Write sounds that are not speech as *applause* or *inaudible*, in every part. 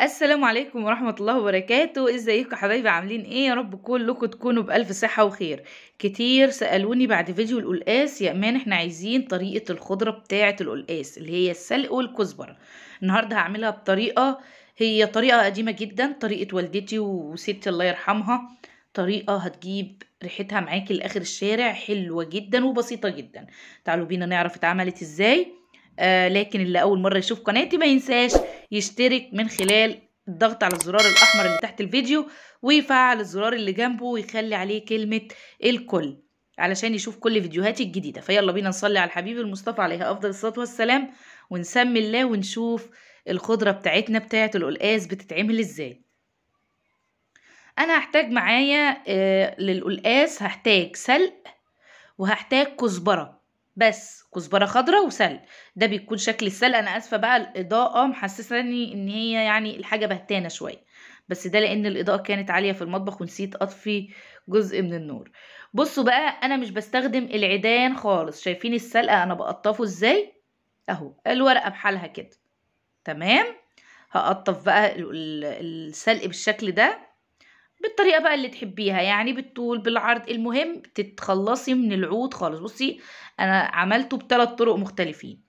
السلام عليكم ورحمة الله وبركاته ازيكم حبايبي عاملين ايه يا رب كلكم تكونوا بألف صحة وخير كتير سألوني بعد فيديو القلقاس يا امان احنا عايزين طريقة الخضرة بتاعة القلقاس اللي هي السلق والكزبرة النهاردة هعملها بطريقة هي طريقة قديمة جدا طريقة والدتي وستي الله يرحمها طريقة هتجيب ريحتها معاكي لآخر الشارع حلوة جدا وبسيطة جدا تعالوا بينا نعرف اتعملت ازاي آه لكن اللي أول مرة يشوف قناتي ما ينساش يشترك من خلال الضغط على الزرار الأحمر اللي تحت الفيديو ويفعل الزرار اللي جنبه ويخلي عليه كلمة الكل علشان يشوف كل فيديوهاتي الجديدة فيلا بينا نصلي على الحبيب المصطفى عليه أفضل الصلاة والسلام ونسمي الله ونشوف الخضرة بتاعتنا بتاعت القلقاس بتتعمل ازاي أنا هحتاج معايا آه، للقلقاس هحتاج سلق وهحتاج كزبرة بس كزبره خضراء وسل ده بيكون شكل السل انا اسفه بقى الاضاءه محسساني ان هي يعني الحاجه بهتانه شويه بس ده لان الاضاءه كانت عاليه في المطبخ ونسيت اطفي جزء من النور بصوا بقى انا مش بستخدم العيدان خالص شايفين السلقه انا بقطفه ازاي اهو الورقه بحالها كده تمام هقطف بقى السلق بالشكل ده بالطريقه بقى اللي تحبيها يعني بالطول بالعرض المهم تتخلصي من العود خالص بصي انا عملته بثلاث طرق مختلفين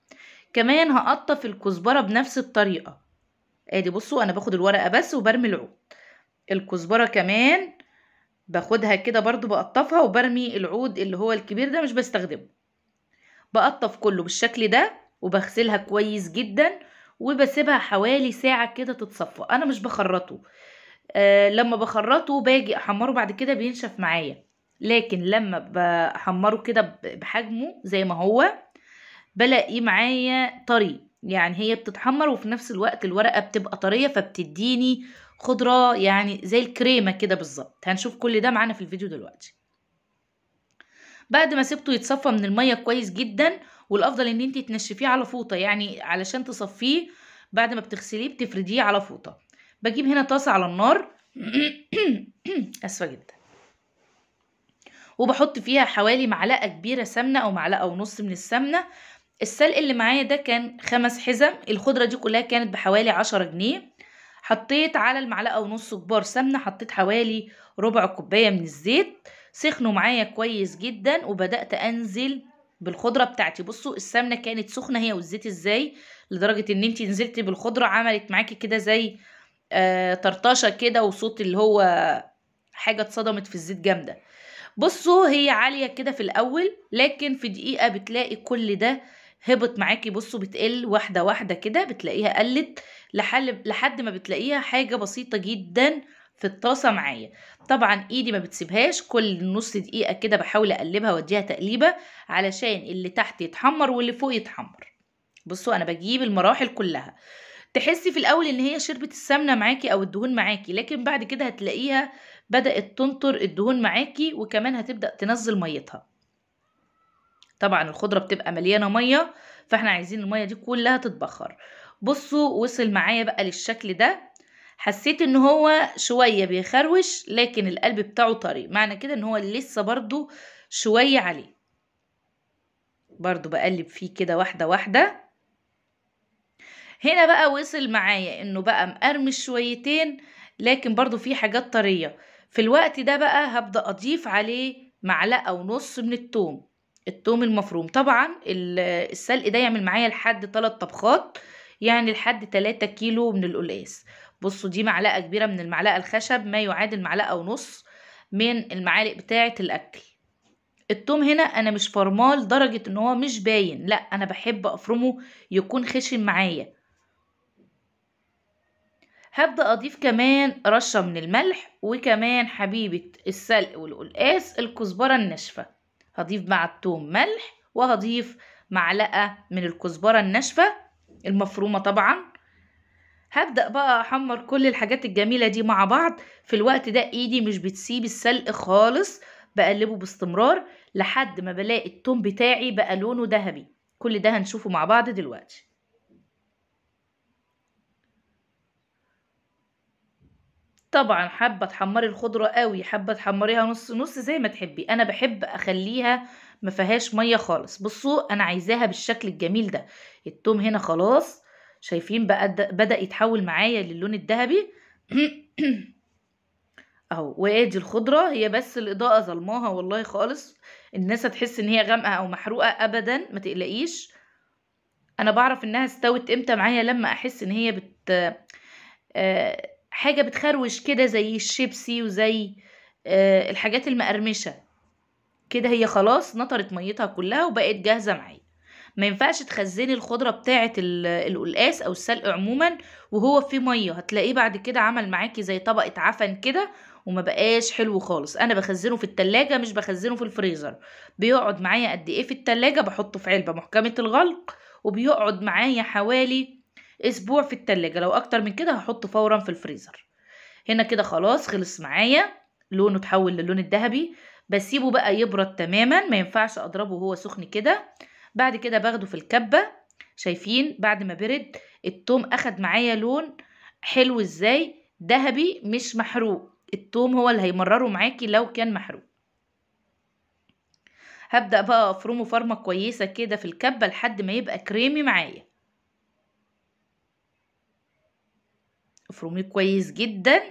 كمان هقطف الكزبره بنفس الطريقه ادي بصوا انا باخد الورقه بس وبرمي العود الكزبره كمان باخدها كده برضو بقطفها وبرمي العود اللي هو الكبير ده مش بستخدمه بقطف كله بالشكل ده وبغسلها كويس جدا وبسيبها حوالي ساعة كده تتصفى أنا مش بخرطه آه، لما بخرطه باجي احمره بعد كده بينشف معايا لكن لما بحمره كده بحجمه زي ما هو بلاقيه معايا طري يعني هي بتتحمر وفي نفس الوقت الورقة بتبقى طرية فبتديني خضرة يعني زي الكريمة كده بالظبط هنشوف كل ده معانا في الفيديو دلوقتي بعد ما سبته يتصفى من المية كويس جدا والافضل ان انت تنشفيه على فوطة يعني علشان تصفيه بعد ما بتغسليه بتفرديه على فوطة بجيب هنا طاسة على النار *clears throat* اسفة جدا وبحط فيها حوالي معلقة كبيرة سمنة او معلقة ونص من السمنة السلق اللي معايا ده كان خمس حزم الخضرة دي كلها كانت بحوالي عشرة جنيه حطيت على المعلقة ونص كبار سمنة حطيت حوالي ربع كوباية من الزيت سخنوا معايا كويس جدا وبدأت أنزل بالخضرة بتاعتي بصوا السمنة كانت سخنة هي والزيت ازاي لدرجة ان انتي نزلتي بالخضرة عملت معاكي كده زي آه، طرطشه كده وصوت اللي هو حاجه اتصدمت في الزيت جامده بصوا هي عاليه كده في الاول لكن في دقيقه بتلاقي كل ده هبط معاكي بصوا بتقل واحده واحده كده بتلاقيها قلت لحد ما بتلاقيها حاجه بسيطه جدا في الطاسه معايا طبعا ايدي ما بتسيبهاش كل نص دقيقه كده بحاول اقلبها واديها تقليبه علشان اللي تحت يتحمر واللي فوق يتحمر بصوا انا بجيب المراحل كلها تحسي في الاول ان هي شربت السمنه معاكي او الدهون معاكي لكن بعد كده هتلاقيها بدات تنطر الدهون معاكي وكمان هتبدا تنزل ميتها طبعا الخضره بتبقى مليانه ميه فاحنا عايزين الميه دي كلها تتبخر بصوا وصل معايا بقى للشكل ده حسيت ان هو شويه بيخروش لكن القلب بتاعه طري معنى كده ان هو لسه برضو شويه عليه برضو بقلب فيه كده واحده واحده هنا بقى وصل معايا انه بقى مقرمش شويتين لكن برضو في حاجات طرية في الوقت ده بقى هبدأ أضيف عليه معلقة ونص من التوم التوم المفروم طبعا *hesitation* السلق ده يعمل معايا لحد 3 طبخات يعني لحد 3 كيلو من القلقاس بصوا دي معلقة كبيرة من المعلقة الخشب ما يعادل معلقة ونص من المعالق بتاعة الأكل التوم هنا أنا مش فرمال درجة إن هو مش باين لأ أنا بحب أفرمه يكون خشن معايا هبدأ أضيف كمان رشة من الملح وكمان حبيبة السلق والقلقاس الكزبرة الناشفة هضيف مع التوم ملح وهضيف معلقة من الكزبرة الناشفة المفرومة طبعا هبدأ بقى أحمر كل الحاجات الجميلة دي مع بعض في الوقت ده إيدي مش بتسيب السلق خالص بقلبه باستمرار لحد ما بلاقي التوم بتاعي بقى لونه ذهبي كل ده هنشوفه مع بعض دلوقتي طبعا حابه تحمري الخضره قوي حابه تحمريها نص نص زي ما تحبي انا بحب اخليها ما فيهاش ميه خالص بصوا انا عايزاها بالشكل الجميل ده التوم هنا خلاص شايفين بقى بدا يتحول معايا للون الذهبي *clears throat* اهو وادي الخضره هي بس الاضاءه ظلماها والله خالص الناس هتحس ان هي غامقه او محروقه ابدا ما تقلقيش انا بعرف انها استوت امتى معايا لما احس ان هي بت آه، حاجة بتخروش كده زي الشيبسي وزي آه الحاجات المقرمشة كده هي خلاص نطرت ميتها كلها وبقت جاهزة معايا ما ينفعش تخزني الخضرة بتاعة القلقاس أو السلق عموما وهو فيه مية هتلاقيه بعد كده عمل معاكي زي طبقة عفن كده وما بقاش حلو خالص انا بخزنه في التلاجة مش بخزنه في الفريزر بيقعد معايا قد ايه في التلاجة بحطه في علبة محكمة الغلق وبيقعد معايا حوالي اسبوع في التلاجة لو اكتر من كده هحطه فورا في الفريزر هنا كده خلاص خلص معايا لونه اتحول للون الذهبي بسيبه بقى يبرد تماما ما ينفعش اضربه وهو سخن كده بعد كده باخده في الكبة شايفين بعد ما برد التوم اخد معايا لون حلو ازاي ذهبي مش محروق التوم هو اللي هيمرره معاكي لو كان محروق هبدأ بقى افرمه فرمة كويسة كده في الكبة لحد ما يبقى كريمي معايا بنفرميه كويس جدا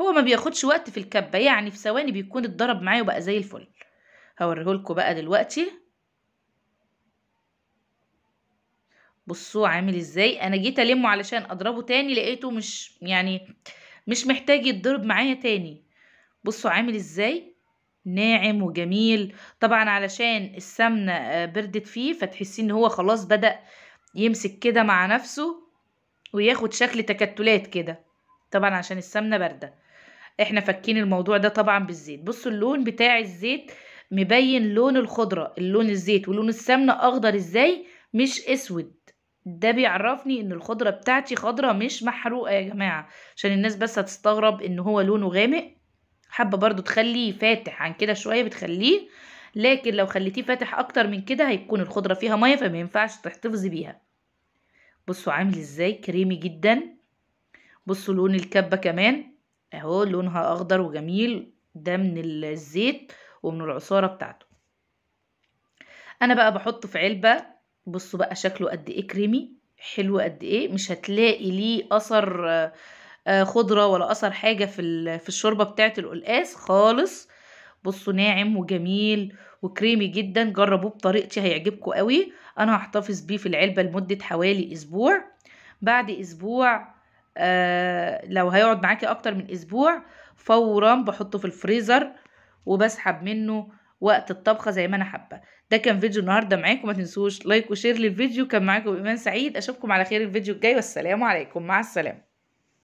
هو ما بياخدش وقت في الكبة يعني في ثواني بيكون اتضرب معايا وبقى زي الفل هوريهولكوا بقى دلوقتي بصوا عامل ازاي انا جيت المه علشان اضربه تاني لقيته مش يعني مش محتاج يتضرب معايا تاني بصوا عامل ازاي ناعم وجميل طبعا علشان السمنه آه، بردت فيه فتحسي ان هو خلاص بدا يمسك كده مع نفسه وياخد شكل تكتلات كده طبعا عشان السمنه بارده احنا فكين الموضوع ده طبعا بالزيت بصوا اللون بتاع الزيت مبين لون الخضره اللون الزيت ولون السمنه اخضر ازاي مش اسود ده بيعرفني ان الخضره بتاعتي خضره مش محروقه يا جماعه عشان الناس بس هتستغرب ان هو لونه غامق حابه برضو تخليه فاتح عن كده شويه بتخليه لكن لو خليتيه فاتح اكتر من كده هيكون الخضره فيها ميه فما ينفعش تحتفظي بيها بصوا عامل ازاي كريمي جدا بصوا لون الكبة كمان اهو لونها اخضر وجميل ده من الزيت ومن العصارة بتاعته انا بقى بحطه في علبة بصوا بقى شكله قد ايه كريمي حلو قد ايه مش هتلاقي ليه اثر آه، آه، خضرة ولا اثر حاجة في الشوربة بتاعت القلقاس خالص بصوا ناعم وجميل وكريمي جدا جربوه بطريقتي هيعجبكم قوي انا هحتفظ بيه في العلبة لمدة حوالي اسبوع بعد اسبوع آه لو هيقعد معاكي اكتر من اسبوع فورا بحطه في الفريزر وبسحب منه وقت الطبخة زي ما انا حابة ده كان فيديو النهاردة معاكم ما تنسوش لايك وشير للفيديو كان معاكم ايمان سعيد اشوفكم على خير الفيديو الجاي والسلام عليكم مع السلامة